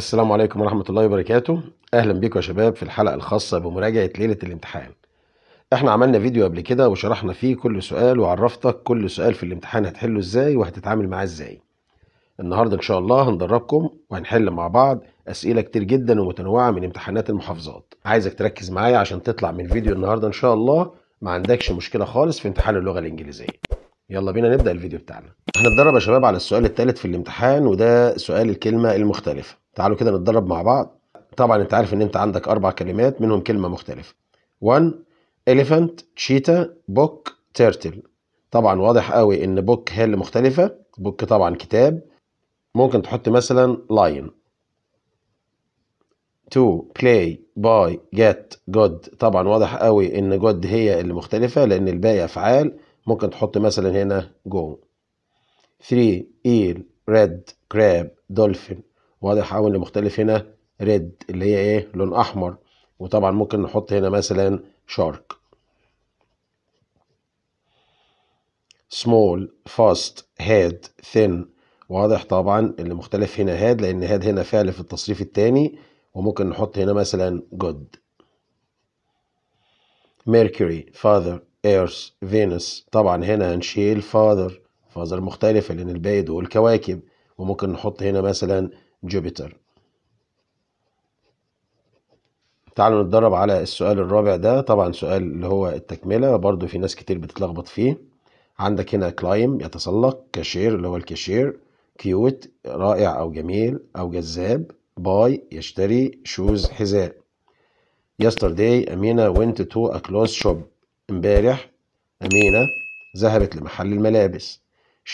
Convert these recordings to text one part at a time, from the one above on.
السلام عليكم ورحمة الله وبركاته أهلا بيكم يا شباب في الحلقة الخاصة بمراجعة ليلة الامتحان احنا عملنا فيديو قبل كده وشرحنا فيه كل سؤال وعرفتك كل سؤال في الامتحان هتحله ازاي وهتتعامل معاه ازاي النهاردة ان شاء الله هندربكم وهنحل مع بعض اسئلة كتير جدا ومتنوعة من امتحانات المحافظات عايزك تركز معايا عشان تطلع من الفيديو النهاردة ان شاء الله ما عندكش مشكلة خالص في امتحان اللغة الانجليزية يلا بينا نبدأ الفيديو بتاعنا هنتدرب يا شباب على السؤال الثالث في الامتحان وده سؤال الكلمة المختلفة تعالوا كده نتدرب مع بعض طبعا انت عارف ان انت عندك اربع كلمات منهم كلمه مختلفه 1 elephant cheetah book turtle طبعا واضح قوي ان بوك هي اللي مختلفه بوك طبعا كتاب ممكن تحط مثلا لاين 2 play buy get good طبعا واضح قوي ان جود هي اللي مختلفه لان الباقي افعال ممكن تحط مثلا هنا جو 3 eel red crab dolphin واضح قوي اللي مختلف هنا ريد اللي هي ايه لون احمر وطبعا ممكن نحط هنا مثلا شارك small fast هاد thin واضح طبعا اللي مختلف هنا هاد لان هاد هنا فعل في التصريف الثاني وممكن نحط هنا مثلا good mercury father ايرث فينوس طبعا هنا هنشيل فاذر فاذر مختلفة لأن الباقي دول كواكب وممكن نحط هنا مثلا جوبيتر تعالوا نتدرب على السؤال الرابع ده طبعا سؤال اللي هو التكملة برضو في ناس كتير بتتلخبط فيه عندك هنا كلايم يتسلق كاشير اللي هو الكاشير كيوت رائع أو جميل أو جذاب باي يشتري شوز حذاء يسترداي أمينة went to a clothes shop امبارح أمينة ذهبت لمحل الملابس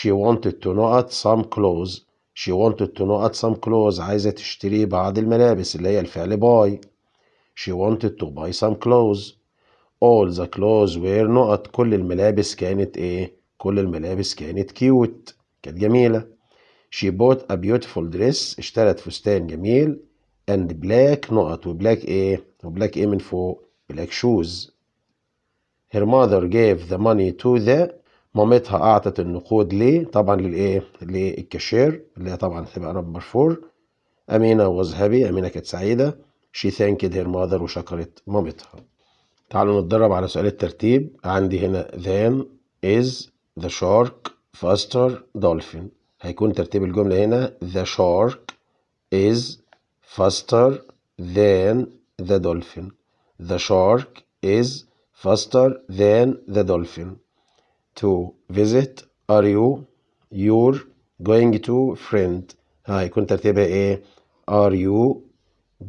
she wanted to not some clothes she wanted to know at some clothes عايزة تشتري بعض الملابس اللي هي الفعل buy she wanted to buy some clothes all the clothes were not كل الملابس كانت ايه كل الملابس كانت كيوت كانت جميلة she bought a beautiful dress اشترت فستان جميل and black نقط وبلاك ايه وبلاك ايه من فوق black shoes her mother gave the money to the مامتها اعطت النقود ليه طبعا للايه للكاشير اللي هي طبعا هتبقى نمبر فور امينه واز هابي امينه كانت سعيده شي ثانكد هير ماذر وشكرت مامتها تعالوا نتدرب على سؤال الترتيب عندي هنا ذان از ذا شارك فاستر دولفين هيكون ترتيب الجملة هنا ذا شارك از فاستر ذان ذا دولفين the shark is faster than the dolphin to visit are you your going to friend هيكون ترتيبها ايه are you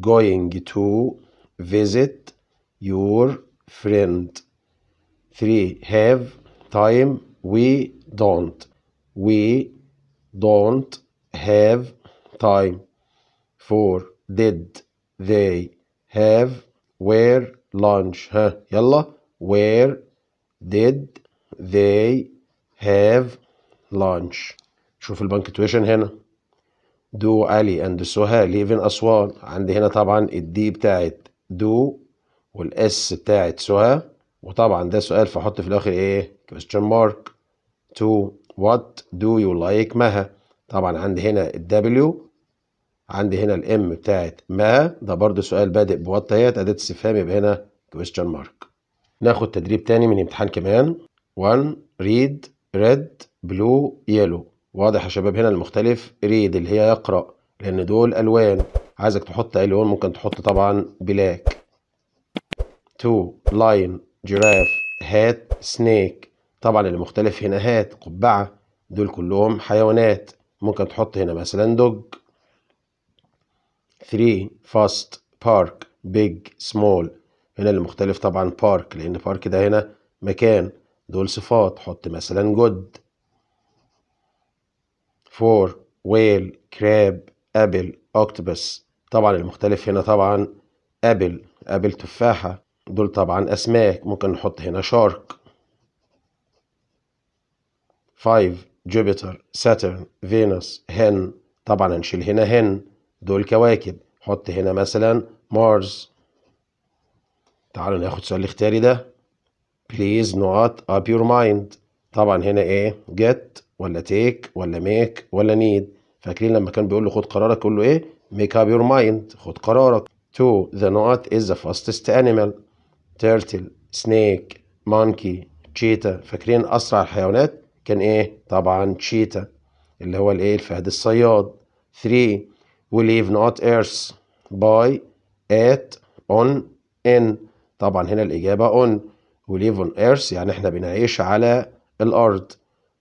going to visit your friend 3 have time we don't we don't have time 4 did they have where lunch ها يلا where did they have lunch شوف البنكتويشن هنا دو علي اند سهى ليفن اسوان عندي هنا طبعا الدي بتاعت دو والاس بتاعت سهى وطبعا ده سؤال فاحط في الاخر ايه question mark to what do you like مها طبعا عندي هنا الدبليو عندي هنا الام بتاعت ما ده برضو سؤال بادئ بوات اهيت اداه استفهام يبقى هنا question mark ناخد تدريب تاني من امتحان كمان 1 ريد ريد بلو يلو واضح يا شباب هنا المختلف ريد اللي هي يقرأ لأن دول ألوان عايزك تحط أي لون ممكن تحط طبعا بلاك 2 لاين جراف هات سنيك طبعا المختلف هنا هات قبعة دول كلهم حيوانات ممكن تحط هنا مثلا دوج 3 فاست بارك بيج سمول هنا المختلف طبعا بارك لأن بارك ده هنا مكان دول صفات حط مثلا جود فور ويل كراب ابل اوكتوبس طبعا المختلف هنا طبعا ابل ابل تفاحة دول طبعا اسماك ممكن نحط هنا شارك فايف جوبيتر ساترن فينوس هن طبعا هنشيل هنا هن دول كواكب حط هنا مثلا مارس تعالوا ناخد سؤال الاختياري ده please not up your mind طبعا هنا ايه get ولا take ولا make ولا need فاكرين لما كان بيقول له خد قرارك يقول له ايه make up your mind خد قرارك two the not is the fastest animal turtle snake monkey cheetah فاكرين اسرع الحيوانات كان ايه طبعا cheetah اللي هو الايه الفهد الصياد 3 we leave not earth by at on in طبعا هنا الاجابه on وليفل ايرث يعني احنا بنعيش على الارض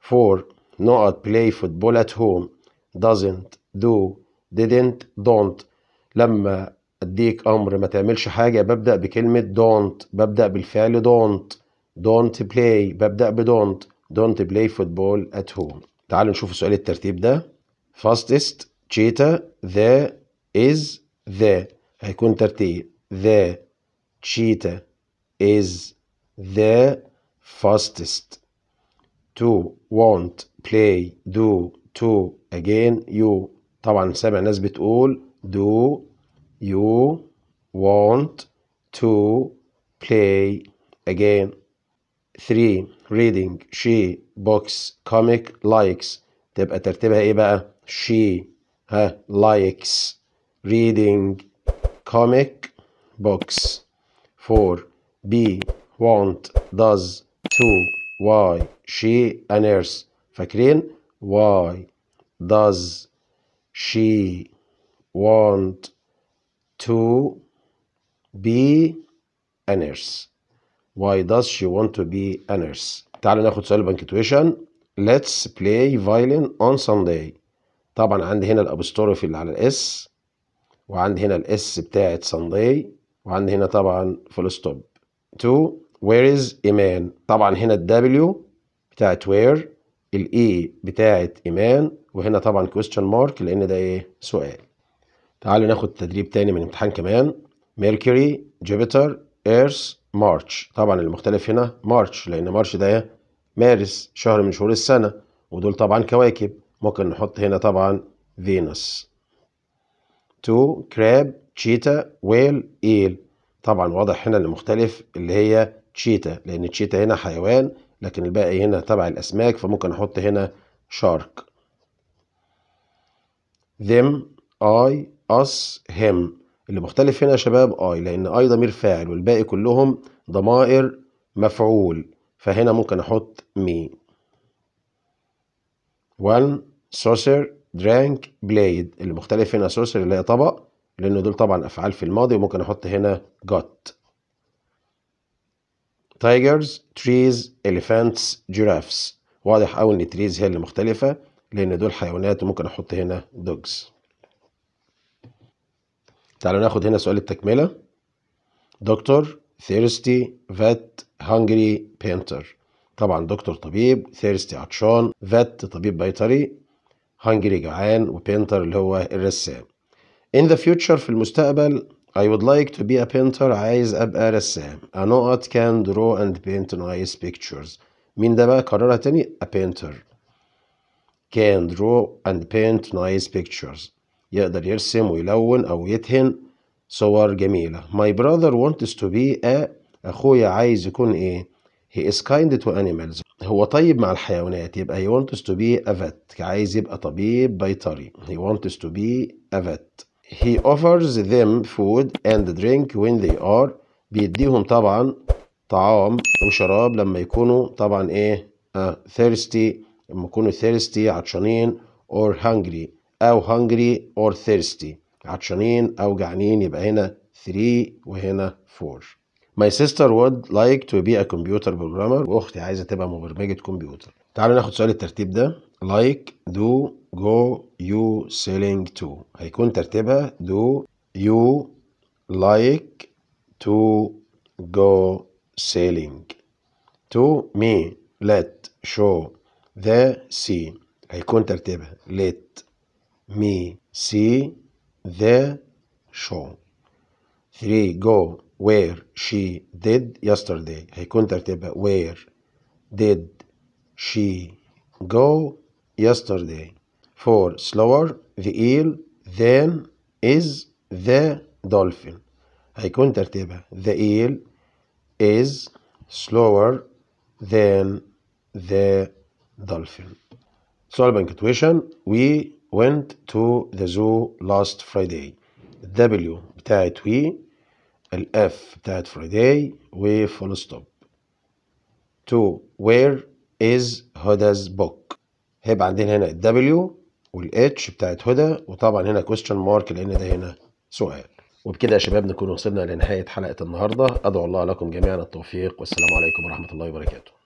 for not play football at home doesn't do didn't don't لما اديك امر ما تعملش حاجه ببدا بكلمه don't ببدا بالفعل don't don't play ببدا بدونت don't play football at home تعالوا نشوف سؤال الترتيب ده fastest cheetah the is the هيكون ترتيب the cheetah is the fastest. to want play do to again you طبعا سبع ناس بتقول do you want to play again 3 reading she books comic likes تبقى ترتيبها ايه بقى she ها likes reading comic books 4 be want does to why she a nurse فاكرين why does she want to be a nurse why does she want to be a nurse تعال ناخد سؤال بانكتويشن let's play violin on Sunday طبعا عندي هنا الابستروفي اللي على الاس وعندي هنا الاس بتاعت Sunday وعندي هنا طبعا فول ستوب 2 where is إيمان طبعا هنا الدبليو بتاعت where الإي e بتاعت إيمان وهنا طبعا question mark لأن ده إيه سؤال تعالوا ناخد تدريب تاني من امتحان كمان Mercury Jupiter Earth March طبعا المختلف هنا March لان March ده إيه؟ مارس شهر من شهور السنه ودول طبعا كواكب ممكن نحط هنا طبعا فينوس تو كراب تشيتا ويل ايل طبعا واضح هنا المختلف اللي هي تشيتا لان تشيتا هنا حيوان لكن الباقي هنا تبع الاسماك فممكن احط هنا شارك them I us him اللي مختلف هنا يا شباب I لان I ضمير فاعل والباقي كلهم ضمائر مفعول فهنا ممكن احط me one saucer drank بليد اللي مختلف هنا saucer اللي هي طبق لان دول طبعا افعال في الماضي وممكن احط هنا got تايجرز تريز elephants جيرافس واضح قوي ان تريز هي اللي مختلفة لان دول حيوانات وممكن احط هنا دوجز تعالوا ناخد هنا سؤال التكملة دكتور ثيرستي فات هانجري بينتر طبعا دكتور طبيب ثيرستي عطشان فات طبيب بيطري هانجري جعان وبينتر اللي هو الرسام in the future في المستقبل I would like to be a painter عايز أبقى رسام know أقعد can draw and paint nice pictures مين ده بقى كررها تاني a painter can draw and paint nice pictures يقدر يرسم ويلون أو يدهن صور جميلة my brother wants to be a أخويا عايز يكون إيه he is kind to animals هو طيب مع الحيوانات يبقى he wants to be a vet عايز يبقى طبيب بيطري he wants to be a vet he offers them food and drink when they are بيديهم طبعا طعام وشراب لما يكونوا طبعا ايه آه thirsty لما يكونوا thirsty عطشانين or hungry او hungry or thirsty عطشانين او جعانين يبقى هنا 3 وهنا 4 My sister would like to be a computer programmer واختي عايزه تبقى مبرمجه كمبيوتر تعالوا ناخد سؤال الترتيب ده like do go you selling to هيكون ترتيبها do you like to go sailing to me let show the see هيكون ترتيبها let me see the show 3 go where she did yesterday هيكون ترتيبها where did she go yesterday? For slower the eel than is the dolphin هيكون ترتيبها the eel is slower than the dolphin solving punctuation we went to the zoo last Friday W بتاعت we ال F بتاعت Friday وفول stop. to where is Huda's book. هيبقى عندنا هنا وال H بتاعت هدى وطبعا هنا question mark لان ده هنا سؤال وبكده يا شباب نكون وصلنا لنهايه حلقه النهارده ادعو الله لكم جميعا التوفيق والسلام عليكم ورحمه الله وبركاته